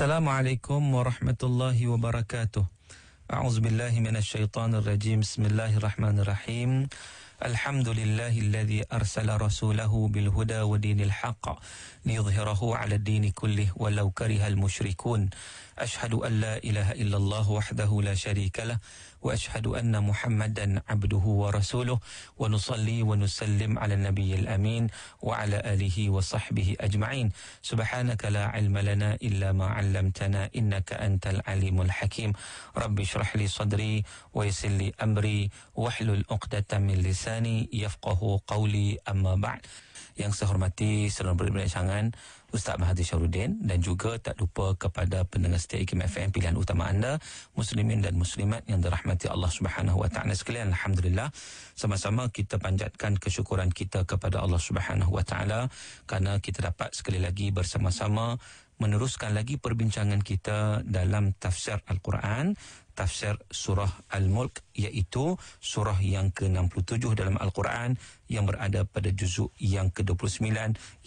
السلام عليكم ورحمة الله وبركاته أعوذ بالله من الشيطان الرجيم بسم الله الرحمن الرحيم الحمد لله الذي أرسل رسوله بالهدى ودين الحق ليظهره على الدين كله ولو كره المشركون أشهد أن لا إله إلا الله وحده لا شريك له واشهد ان محمدا عبده ورسوله ونصلي ونسلم على النبي الامين وعلى اله وصحبه اجمعين سبحانك لا علم لنا الا ما علمتنا انك انت العليم الحكيم رب اشرح لي صدري ويسر لي امري واحلل عقده من لساني يفقه قولي اما بعد yang saya hormati seluruh perbincangan Ustaz Mahathir Syarudin dan juga tak lupa kepada pendengar setia IKIM FM pilihan utama anda muslimin dan muslimat yang dirahmati Allah Subhanahu wa taala sekalian alhamdulillah sama-sama kita panjatkan kesyukuran kita kepada Allah Subhanahu wa taala kerana kita dapat sekali lagi bersama-sama meneruskan lagi perbincangan kita dalam tafsir al-Quran tafsir surah Al-Mulk iaitu surah yang ke-67 dalam Al-Quran yang berada pada juzuk yang ke-29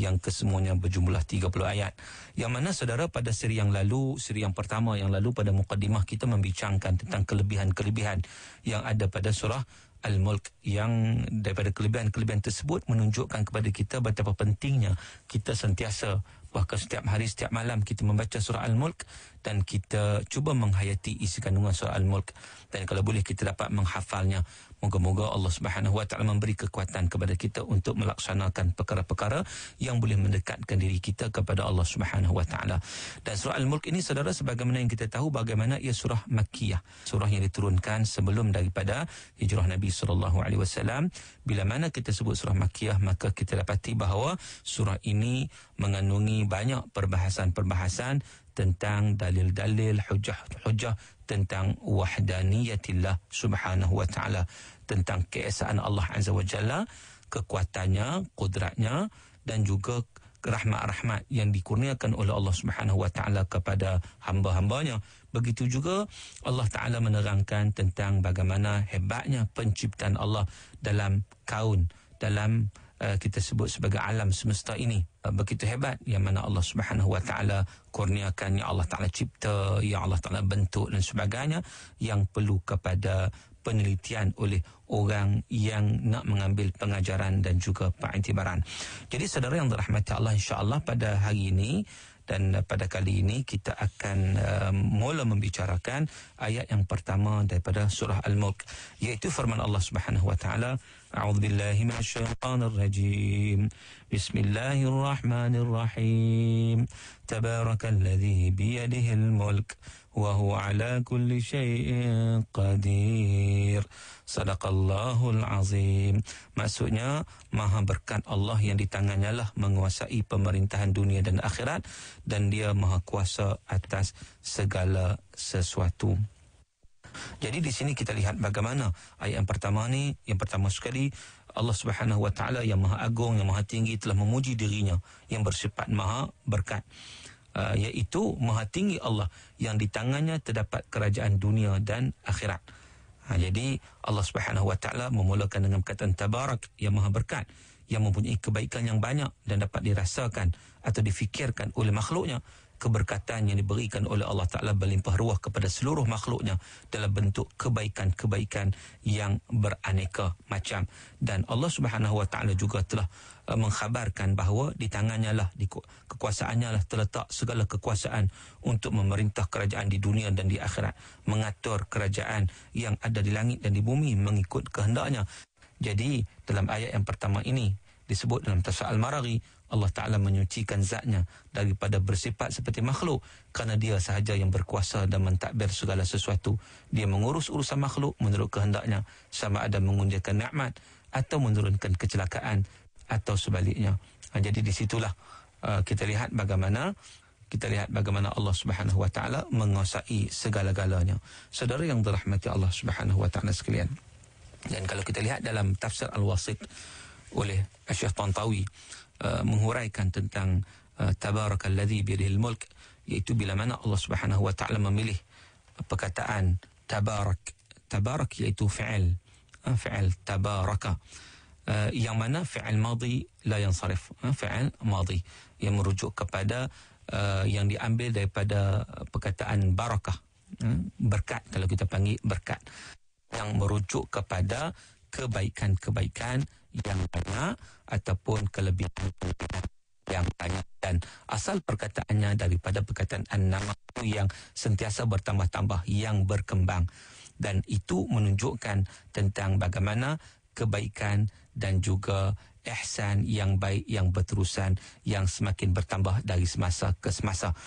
yang kesemuanya berjumlah 30 ayat. Yang mana saudara pada seri yang lalu, seri yang pertama yang lalu pada mukadimah kita membincangkan tentang kelebihan-kelebihan yang ada pada surah Al-Mulk yang daripada kelebihan-kelebihan tersebut menunjukkan kepada kita betapa pentingnya kita sentiasa bahkan setiap hari setiap malam kita membaca surah al-mulk dan kita cuba menghayati isi kandungan surah al-mulk dan kalau boleh kita dapat menghafalnya Moga-moga Allah Subhanahu Wa Taala memberi kekuatan kepada kita untuk melaksanakan perkara-perkara yang boleh mendekatkan diri kita kepada Allah Subhanahu Wa Taala. Dan surah Al-Mulk ini saudara sebagaimana yang kita tahu bagaimana ia surah Makkiyah, surah yang diturunkan sebelum daripada hijrah Nabi sallallahu alaihi wasallam. Bila mana kita sebut surah Makkiyah, maka kita dapati bahawa surah ini mengandungi banyak perbahasan-perbahasan tentang dalil-dalil hujah-hujah tentang wahdaniyatillah subhanahu wa ta'ala tentang keesaan Allah azza wa jalla kekuatannya kudratnya dan juga rahmat-rahmat yang dikurniakan oleh Allah Subhanahu wa taala kepada hamba-hambanya. Begitu juga Allah taala menerangkan tentang bagaimana hebatnya penciptaan Allah dalam kaun, dalam Uh, kita sebut sebagai alam semesta ini uh, begitu hebat yang mana Allah Subhanahu Wa Taala kurniakan ya Allah Taala cipta ya Allah Taala bentuk dan sebagainya yang perlu kepada penelitian oleh orang yang nak mengambil pengajaran dan juga pengintibaran. Jadi saudara yang dirahmati Allah insya-Allah pada hari ini dan pada kali ini kita akan uh, mula membicarakan ayat yang pertama daripada surah Al-Mulk iaitu firman Allah Subhanahu wa taala أعوذ بالله من الشيطان الرجيم بسم الله الرحمن الرحيم تبارك الذي بيده الملك وهو على كل شيء قدير Sadaqallahul Azim Maksudnya Maha berkat Allah yang di tangannya lah Menguasai pemerintahan dunia dan akhirat Dan dia maha kuasa atas segala sesuatu jadi di sini kita lihat bagaimana ayat yang pertama ni, yang pertama sekali Allah Subhanahu Wa Taala yang Maha Agung, yang Maha Tinggi telah memuji dirinya yang bersifat Maha Berkat. Uh, iaitu Maha Tinggi Allah yang di tangannya terdapat kerajaan dunia dan akhirat. Ha, jadi Allah Subhanahu Wa Taala memulakan dengan kata tabarak yang Maha Berkat yang mempunyai kebaikan yang banyak dan dapat dirasakan atau difikirkan oleh makhluknya keberkatan yang diberikan oleh Allah Ta'ala berlimpah ruah kepada seluruh makhluknya dalam bentuk kebaikan-kebaikan yang beraneka macam. Dan Allah Subhanahu Wa Ta'ala juga telah uh, mengkhabarkan bahawa di tangannya lah, di kekuasaannya lah terletak segala kekuasaan untuk memerintah kerajaan di dunia dan di akhirat. Mengatur kerajaan yang ada di langit dan di bumi mengikut kehendaknya. Jadi dalam ayat yang pertama ini disebut dalam Tasa'al Maraghi Allah Ta'ala menyucikan zatnya daripada bersifat seperti makhluk kerana dia sahaja yang berkuasa dan mentadbir segala sesuatu. Dia mengurus urusan makhluk menurut kehendaknya sama ada mengunjakan ni'mat atau menurunkan kecelakaan atau sebaliknya. Ha, jadi di situlah uh, kita lihat bagaimana kita lihat bagaimana Allah Subhanahu Wa Ta'ala menguasai segala-galanya. Saudara yang dirahmati Allah Subhanahu Wa Ta'ala sekalian. Dan kalau kita lihat dalam tafsir Al-Wasit oleh Syekh Tantawi, Uh, menghuraikan tentang uh, tabarakalladzi biyadihil mulk iaitu bila mana Allah Subhanahu wa taala memilih perkataan tabarak tabarak iaitu fi'il uh, fi'il tabaraka uh, yang mana fi'il madhi la yansarif uh, fi'il madhi yang merujuk kepada uh, yang diambil daripada perkataan barakah uh, berkat kalau kita panggil berkat yang merujuk kepada kebaikan-kebaikan yang banyak ataupun kelebihan-kelebihan yang banyak dan asal perkataannya daripada perkataan nama itu yang sentiasa bertambah-tambah yang berkembang dan itu menunjukkan tentang bagaimana kebaikan dan juga ihsan yang baik yang berterusan yang semakin bertambah dari semasa ke semasa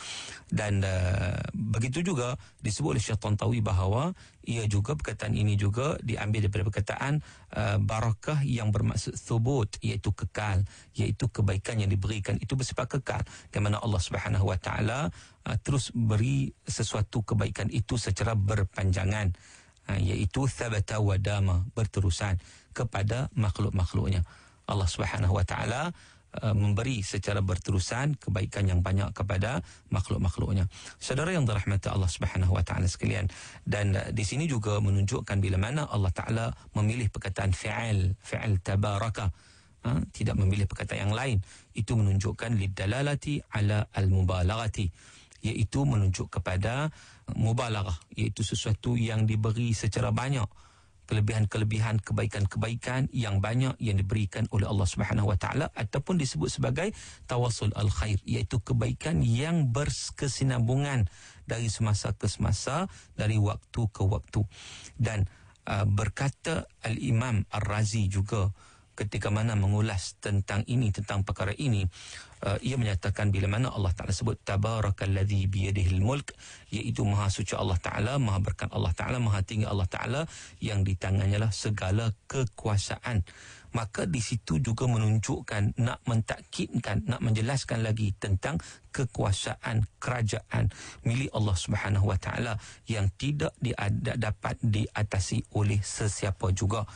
dan uh, begitu juga disebut oleh Syekh Tantawi bahawa ia juga perkataan ini juga diambil daripada perkataan uh, barakah yang bermaksud thubut iaitu kekal iaitu kebaikan yang diberikan itu bersifat kekal mana Allah Subhanahu uh, terus beri sesuatu kebaikan itu secara berpanjangan ha, iaitu thabata wa dama berterusan kepada makhluk-makhluknya Allah Subhanahu wa taala uh, memberi secara berterusan kebaikan yang banyak kepada makhluk-makhluknya. Saudara yang dirahmati Allah Subhanahu wa taala sekalian dan uh, di sini juga menunjukkan bila mana Allah taala memilih perkataan fi'il fi'il tabaraka ha? tidak memilih perkataan yang lain itu menunjukkan lidalalati ala al-mubalaghati iaitu menunjuk kepada mubalaghah iaitu sesuatu yang diberi secara banyak kelebihan-kelebihan kebaikan-kebaikan yang banyak yang diberikan oleh Allah Subhanahu Wa Taala ataupun disebut sebagai tawassul al khair iaitu kebaikan yang berkesinambungan dari semasa ke semasa dari waktu ke waktu dan uh, berkata al-Imam Ar-Razi juga ketika mana mengulas tentang ini tentang perkara ini uh, ia menyatakan bila mana Allah Taala sebut tabarakallazi biyadihil mulk iaitu maha suci Allah Taala maha berkat Allah Taala maha tinggi Allah Taala yang di tangannya lah segala kekuasaan maka di situ juga menunjukkan nak mentakkinkan nak menjelaskan lagi tentang kekuasaan kerajaan milik Allah Subhanahu Wa Taala yang tidak diada, dapat diatasi oleh sesiapa juga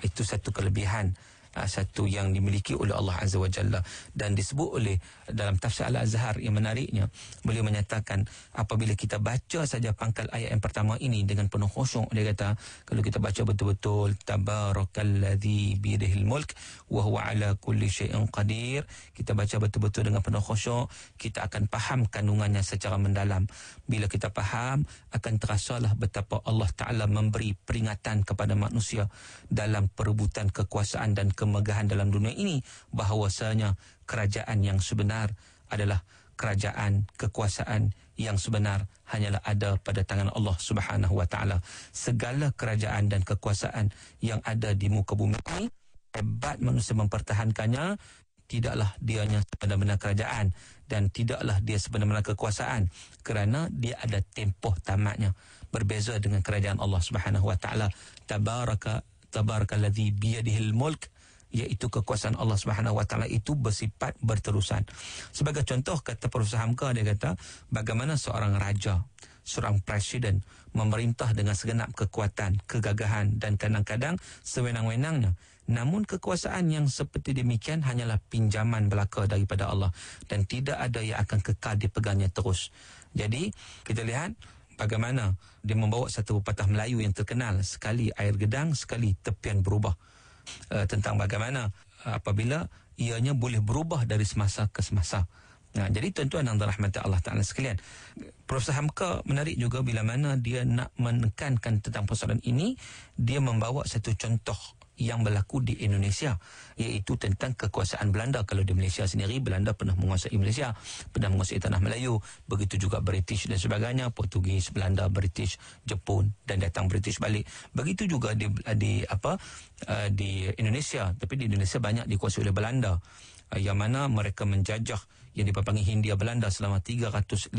itu satu kelebihan Ah, satu yang dimiliki oleh Allah Azza wa Jalla dan disebut oleh dalam tafsir Al-Azhar yang menariknya beliau menyatakan apabila kita baca saja pangkal ayat yang pertama ini dengan penuh khusyuk dia kata kalau kita baca betul-betul tabarakalladzi bidihil mulk wa huwa ala kulli syai'in qadir kita baca betul-betul dengan penuh khusyuk kita akan faham kandungannya secara mendalam bila kita faham akan terasalah betapa Allah Ta'ala memberi peringatan kepada manusia dalam perebutan kekuasaan dan kekuasaan kemegahan dalam dunia ini bahawasanya kerajaan yang sebenar adalah kerajaan kekuasaan yang sebenar hanyalah ada pada tangan Allah Subhanahu wa taala. Segala kerajaan dan kekuasaan yang ada di muka bumi ini hebat manusia mempertahankannya tidaklah dia dianya sebenar-benar kerajaan dan tidaklah dia sebenar-benar kekuasaan kerana dia ada tempoh tamatnya berbeza dengan kerajaan Allah Subhanahu wa taala tabaraka tabarakallazi biyadihil mulk iaitu kekuasaan Allah Subhanahu Wa Taala itu bersifat berterusan. Sebagai contoh kata Profesor Hamka dia kata bagaimana seorang raja, seorang presiden memerintah dengan segenap kekuatan, kegagahan dan kadang-kadang sewenang-wenangnya. Namun kekuasaan yang seperti demikian hanyalah pinjaman belaka daripada Allah dan tidak ada yang akan kekal dipegangnya terus. Jadi kita lihat bagaimana dia membawa satu pepatah Melayu yang terkenal sekali air gedang sekali tepian berubah uh, tentang bagaimana eh, apabila ianya boleh berubah dari semasa ke semasa. Nah, jadi tuan-tuan yang dirahmati Allah Taala sekalian, Prof Hamka menarik juga bila mana dia nak menekankan tentang persoalan ini, dia membawa satu contoh yang berlaku di Indonesia iaitu tentang kekuasaan Belanda kalau di Malaysia sendiri Belanda pernah menguasai Malaysia pernah menguasai tanah Melayu begitu juga British dan sebagainya Portugis Belanda British Jepun dan datang British balik begitu juga di, di apa eh, di Indonesia tapi di Indonesia banyak dikuasai oleh Belanda eh, yang mana mereka menjajah yang dipanggil Hindia Belanda selama 350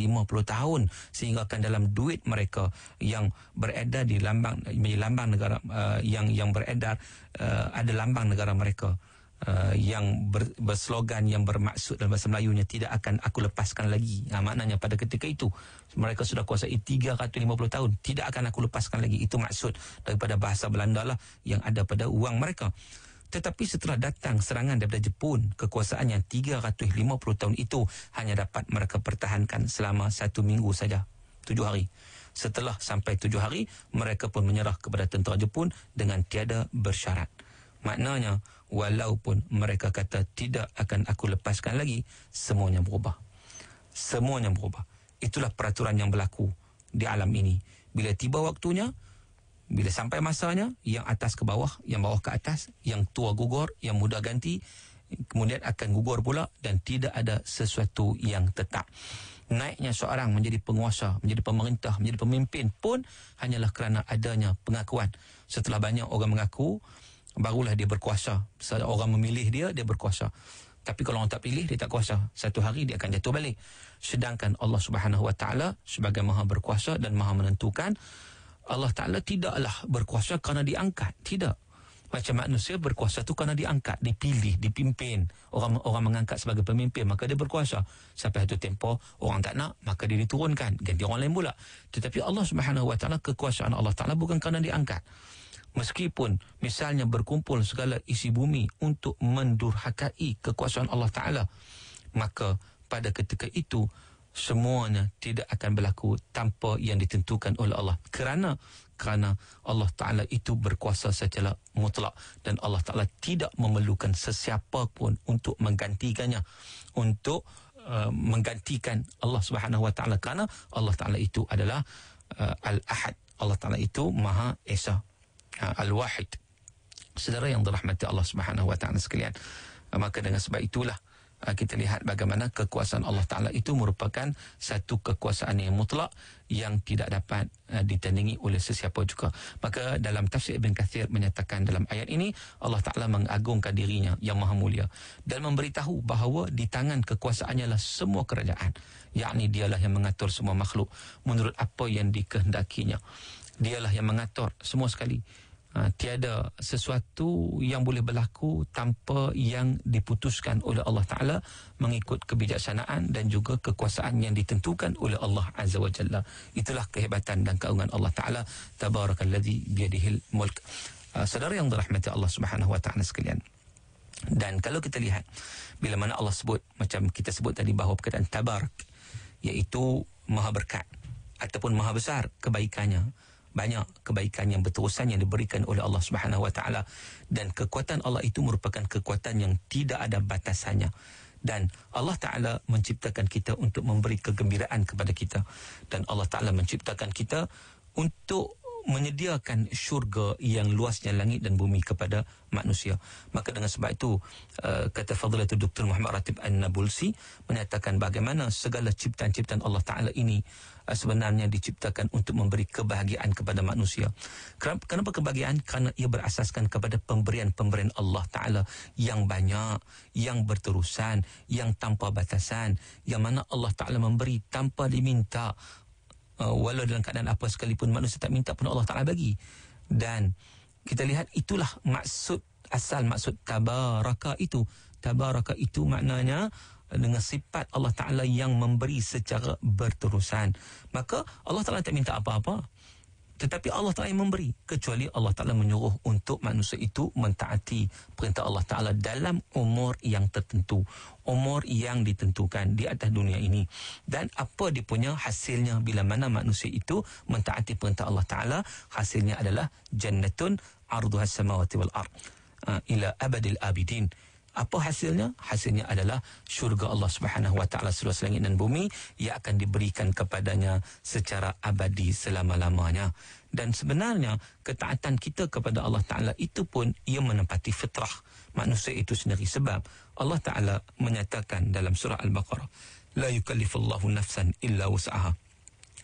tahun sehingga kan dalam duit mereka yang beredar di lambang menjadi lambang negara uh, yang yang beredar uh, ada lambang negara mereka Uh, yang ber, berslogan yang bermaksud dalam bahasa Melayunya tidak akan aku lepaskan lagi. Ha, maknanya pada ketika itu mereka sudah kuasai 350 tahun tidak akan aku lepaskan lagi. Itu maksud daripada bahasa Belanda lah yang ada pada uang mereka. Tetapi setelah datang serangan daripada Jepun, kekuasaan yang 350 tahun itu hanya dapat mereka pertahankan selama satu minggu saja, tujuh hari. Setelah sampai tujuh hari, mereka pun menyerah kepada tentera Jepun dengan tiada bersyarat. Maknanya, walaupun mereka kata tidak akan aku lepaskan lagi, semuanya berubah. Semuanya berubah. Itulah peraturan yang berlaku di alam ini. Bila tiba waktunya, bila sampai masanya yang atas ke bawah yang bawah ke atas yang tua gugur yang muda ganti kemudian akan gugur pula dan tidak ada sesuatu yang tetap naiknya seorang menjadi penguasa menjadi pemerintah menjadi pemimpin pun hanyalah kerana adanya pengakuan setelah banyak orang mengaku barulah dia berkuasa setelah orang memilih dia dia berkuasa tapi kalau orang tak pilih dia tak kuasa satu hari dia akan jatuh balik sedangkan Allah Subhanahu Wa Taala sebagai maha berkuasa dan maha menentukan Allah Ta'ala tidaklah berkuasa kerana diangkat. Tidak. Macam manusia berkuasa tu kerana diangkat, dipilih, dipimpin. Orang orang mengangkat sebagai pemimpin, maka dia berkuasa. Sampai satu tempoh, orang tak nak, maka dia diturunkan. Ganti orang lain pula. Tetapi Allah Subhanahu Wa kekuasaan Allah Ta'ala bukan kerana diangkat. Meskipun misalnya berkumpul segala isi bumi untuk mendurhakai kekuasaan Allah Ta'ala, maka pada ketika itu, semuanya tidak akan berlaku tanpa yang ditentukan oleh Allah kerana kerana Allah Taala itu berkuasa secara mutlak dan Allah Taala tidak memerlukan sesiapa pun untuk menggantikannya untuk uh, menggantikan Allah Subhanahu Wa Taala kerana Allah Taala itu adalah uh, al-Ahad Allah Taala itu Maha Esa uh, al-Wahid saudara yang dirahmati Allah Subhanahu Wa Taala sekalian uh, maka dengan sebab itulah Ah, kita lihat bagaimana kekuasaan Allah Ta'ala itu merupakan satu kekuasaan yang mutlak yang tidak dapat ah, ditandingi oleh sesiapa juga. Maka dalam tafsir Ibn Kathir menyatakan dalam ayat ini, Allah Ta'ala mengagungkan dirinya yang maha mulia dan memberitahu bahawa di tangan kekuasaannya lah semua kerajaan. Yakni dialah yang mengatur semua makhluk menurut apa yang dikehendakinya. Dialah yang mengatur semua sekali. Ha, tiada sesuatu yang boleh berlaku tanpa yang diputuskan oleh Allah Ta'ala mengikut kebijaksanaan dan juga kekuasaan yang ditentukan oleh Allah Azza wa Jalla. Itulah kehebatan dan keunggan Allah Ta'ala. Tabarakan ladhi biadihil mulk. Ha, saudara yang dirahmati Allah Subhanahu Wa Ta'ala sekalian. Dan kalau kita lihat, bila mana Allah sebut, macam kita sebut tadi bahawa perkataan tabarak, iaitu maha berkat ataupun maha besar kebaikannya, banyak kebaikan yang berterusan yang diberikan oleh Allah Subhanahu wa taala dan kekuatan Allah itu merupakan kekuatan yang tidak ada batasannya dan Allah taala menciptakan kita untuk memberi kegembiraan kepada kita dan Allah taala menciptakan kita untuk menyediakan syurga yang luasnya langit dan bumi kepada manusia. Maka dengan sebab itu, uh, kata Fadilatul Dr. Muhammad Ratib An-Nabulsi, menyatakan bagaimana segala ciptaan-ciptaan Allah Ta'ala ini uh, sebenarnya diciptakan untuk memberi kebahagiaan kepada manusia. Kenapa kebahagiaan? Karena ia berasaskan kepada pemberian-pemberian Allah Ta'ala yang banyak, yang berterusan, yang tanpa batasan, yang mana Allah Ta'ala memberi tanpa diminta, Uh, walau dalam keadaan apa sekalipun manusia tak minta pun Allah Taala bagi. Dan kita lihat itulah maksud asal maksud tabaraka itu. Tabaraka itu maknanya dengan sifat Allah Taala yang memberi secara berterusan. Maka Allah Taala tak minta apa-apa. Tetapi Allah Ta'ala yang memberi. Kecuali Allah Ta'ala menyuruh untuk manusia itu mentaati perintah Allah Ta'ala dalam umur yang tertentu. Umur yang ditentukan di atas dunia ini. Dan apa dia punya hasilnya bila mana manusia itu mentaati perintah Allah Ta'ala. Hasilnya adalah jannatun arduhas samawati wal ar. Ah, ila abadil abidin apa hasilnya? Hasilnya adalah syurga Allah Subhanahu wa taala seluas langit dan bumi yang akan diberikan kepadanya secara abadi selama-lamanya. Dan sebenarnya ketaatan kita kepada Allah taala itu pun ia menempati fitrah manusia itu sendiri sebab Allah taala menyatakan dalam surah Al-Baqarah, لا يكلف الله نفسا إلا وسعها.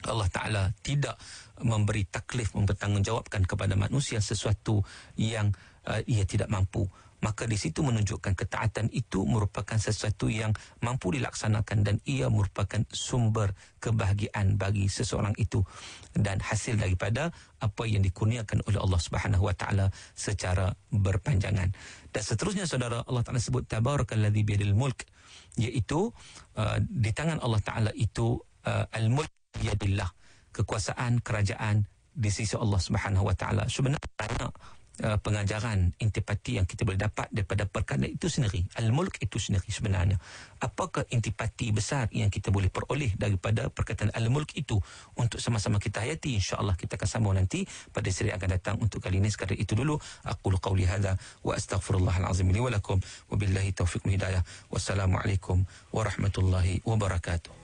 Allah taala tidak memberi taklif mempertanggungjawabkan kepada manusia sesuatu yang Uh, ia tidak mampu maka di situ menunjukkan ketaatan itu merupakan sesuatu yang mampu dilaksanakan dan ia merupakan sumber kebahagiaan bagi seseorang itu dan hasil daripada apa yang dikurniakan oleh Allah Subhanahu wa taala secara berpanjangan dan seterusnya saudara Allah Taala sebut tabarakallazi biyadil mulk yaitu uh, di tangan Allah Taala itu uh, al mulk yadillah kekuasaan kerajaan di sisi Allah Subhanahu wa taala sebenarnya uh, pengajaran intipati yang kita boleh dapat daripada perkara itu sendiri al-mulk itu sendiri sebenarnya apakah intipati besar yang kita boleh peroleh daripada perkataan al-mulk itu untuk sama-sama kita hayati insyaallah kita akan sambung nanti pada seri akan datang untuk kali ini sekadar itu dulu Aku qawli hadza wa astaghfirullah al-azim wa billahi taufiq wa hidayah wassalamu alaikum warahmatullahi wabarakatuh